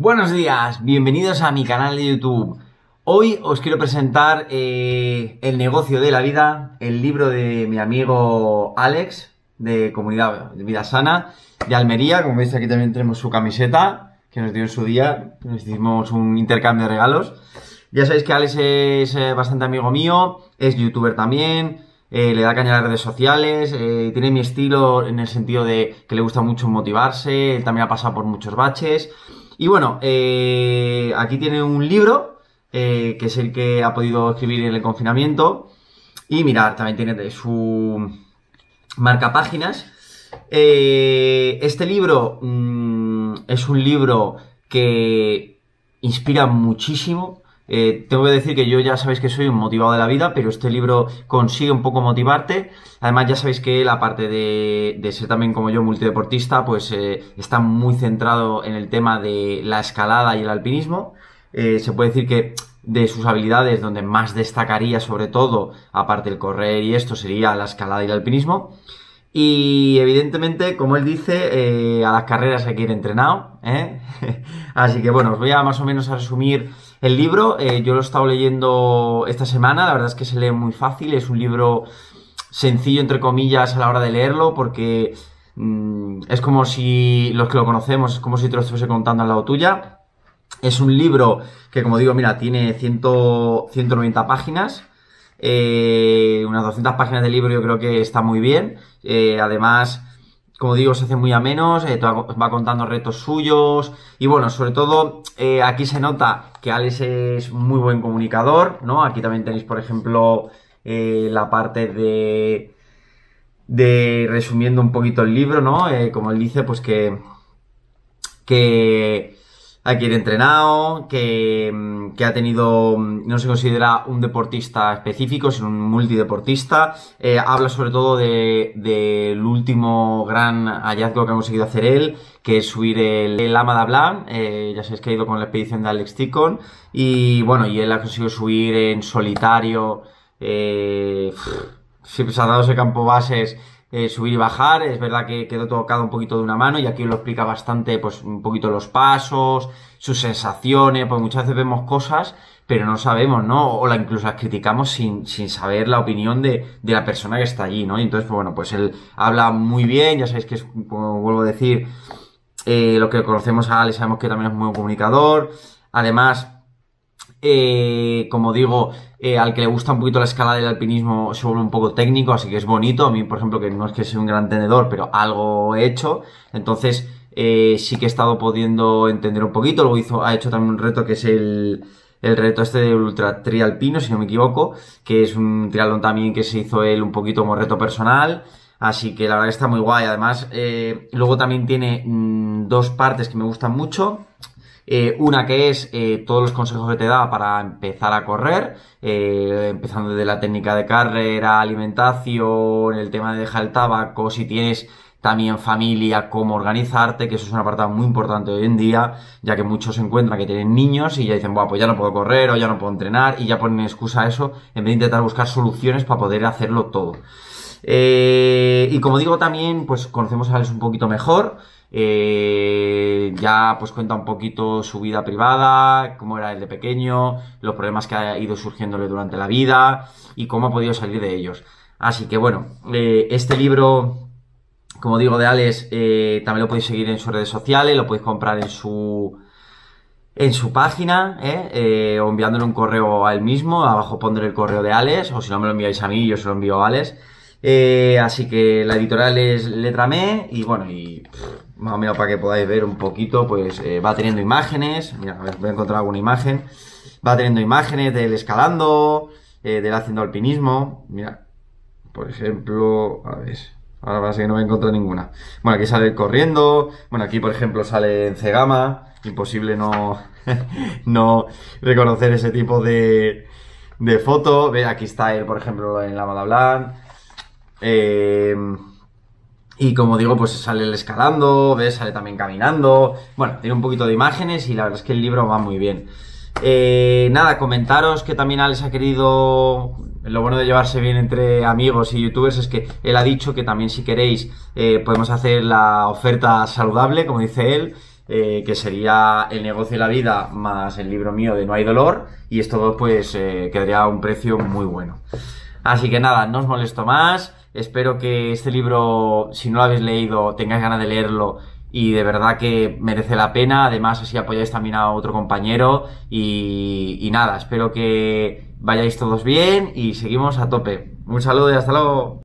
Buenos días, bienvenidos a mi canal de YouTube. Hoy os quiero presentar eh, El negocio de la vida, el libro de mi amigo Alex, de Comunidad de Vida Sana, de Almería. Como veis, aquí también tenemos su camiseta, que nos dio en su día, hicimos un intercambio de regalos. Ya sabéis que Alex es eh, bastante amigo mío, es youtuber también, eh, le da caña a las redes sociales, tiene mi estilo en el sentido de que le gusta mucho motivarse, él también ha pasado por muchos baches y bueno, eh, aquí tiene un libro, eh, que es el que ha podido escribir en el confinamiento. Y mirar, también tiene su marca páginas. Eh, este libro mm, es un libro que inspira muchísimo. Eh, tengo que decir que yo ya sabéis que soy un motivado de la vida, pero este libro consigue un poco motivarte. Además, ya sabéis que la parte de, ser también como yo multideportista, pues eh, está muy centrado en el tema de la escalada y el alpinismo. Eh, se puede decir que de sus habilidades donde más destacaría sobre todo, aparte del correr y esto, sería la escalada y el alpinismo. Y evidentemente, como él dice, eh, a las carreras hay que ir entrenado. ¿eh? Así que bueno, os voy a más o menos a resumir el libro. Eh, yo lo he estado leyendo esta semana, la verdad es que se lee muy fácil, es un libro sencillo, entre comillas, a la hora de leerlo, porque mm, es como si los que lo conocemos, es como si te lo estuviese contando al lado tuya. Es un libro que, como digo, mira, tiene 190 páginas. Eh, unas 200 páginas de libro yo creo que está muy bien. Eh, además, como digo, se hace muy a menos, eh, va contando retos suyos y bueno, sobre todo aquí se nota que Alex es muy buen comunicador, ¿no? Aquí también tenéis, por ejemplo, la parte de, de resumiendo un poquito el libro, ¿no? como él dice, pues que, que aquí que entrenado, mm, que, ha tenido, mm, no se considera un deportista específico, sino un multideportista. Eh, habla sobre todo del último gran hallazgo que ha conseguido hacer él, que es subir el, Lama de Blanc. Eh, ya sabéis que ha ido con la expedición de Alex Ticon. Y bueno, y él ha conseguido subir en solitario. Eh, siempre se ha dado ese campo bases eh, subir y bajar, es verdad que quedó tocado un poquito de una mano y aquí lo explica bastante, pues un poquito los pasos, sus sensaciones, pues muchas veces vemos cosas, pero no sabemos, ¿no? O la, incluso las criticamos sin, sin saber la opinión de, de, la persona que está allí, ¿no? Y entonces, pues bueno, pues él habla muy bien, ya sabéis que es, como vuelvo a decir, eh, lo que conocemos a Ale sabemos que también es muy buen comunicador, además, eh, como digo, eh, al que le gusta un poquito la escala del alpinismo se vuelve un poco técnico, así que es bonito. A mí, por ejemplo, que no es que sea un gran tenedor, pero algo he hecho. Entonces, eh, sí que he estado pudiendo entender un poquito. Luego hizo, ha hecho también un reto que es el, reto este de ultra trialpino, si no me equivoco, que es un trialón también que se hizo él un poquito como reto personal. Así que la verdad está muy guay. Además, luego también tiene mm, dos partes que me gustan mucho. Eh, una que es eh, todos los consejos que te da para empezar a correr, eh, empezando desde la técnica de carrera, alimentación, el tema de dejar el tabaco, si tienes también familia, cómo organizarte, que eso es un apartado muy importante hoy en día, ya que muchos se encuentran que tienen niños y ya dicen, bueno, pues ya no puedo correr o ya no puedo entrenar y ya ponen excusa a eso en vez de intentar buscar soluciones para poder hacerlo todo. y como digo también, pues conocemos a Alex un poquito mejor. Eh, ya pues cuenta un poquito su vida privada, cómo era él de pequeño, los problemas que ha ido surgiéndole durante la vida y cómo ha podido salir de ellos. Así que bueno, eh, este libro, como digo, de Alex, eh, también lo podéis seguir en sus redes sociales, lo podéis comprar en su en su página o enviándole un correo a él mismo. Abajo pondré el correo de Alex o si no me lo enviáis a mí, yo se lo envío a Alex. así que la editorial es Letrame y bueno, y más o menos para que podáis ver un poquito, pues eh, va teniendo imágenes, mira, a ver, voy a encontrar alguna imagen, va teniendo imágenes del escalando, eh, del haciendo alpinismo, mira, por ejemplo, a ver, ahora parece que no me encontrado ninguna. Bueno, aquí sale corriendo, bueno, aquí por ejemplo sale en Cegama, imposible no, no reconocer ese tipo de, de foto, ve, aquí está él, por ejemplo, en la Madablan, eh... Y como digo, pues sale él escalando, ves, sale también caminando. Bueno, tiene un poquito de imágenes y la verdad es que el libro va muy bien. Eh, nada, comentaros que también Alex ha querido. Lo bueno de llevarse bien entre amigos y youtubers es que él ha dicho que también, si queréis, eh, podemos hacer la oferta saludable, como dice él, eh, que sería el negocio y la vida más el libro mío de No hay dolor, y esto pues quedaría a un precio muy bueno. Así que nada, no os molesto más. Espero que este libro, si no lo habéis leído, tengáis ganas de leerlo y de verdad que merece la pena. Además, así apoyáis también a otro compañero. Y, y nada, espero que vayáis todos bien y seguimos a tope. Un saludo y hasta luego.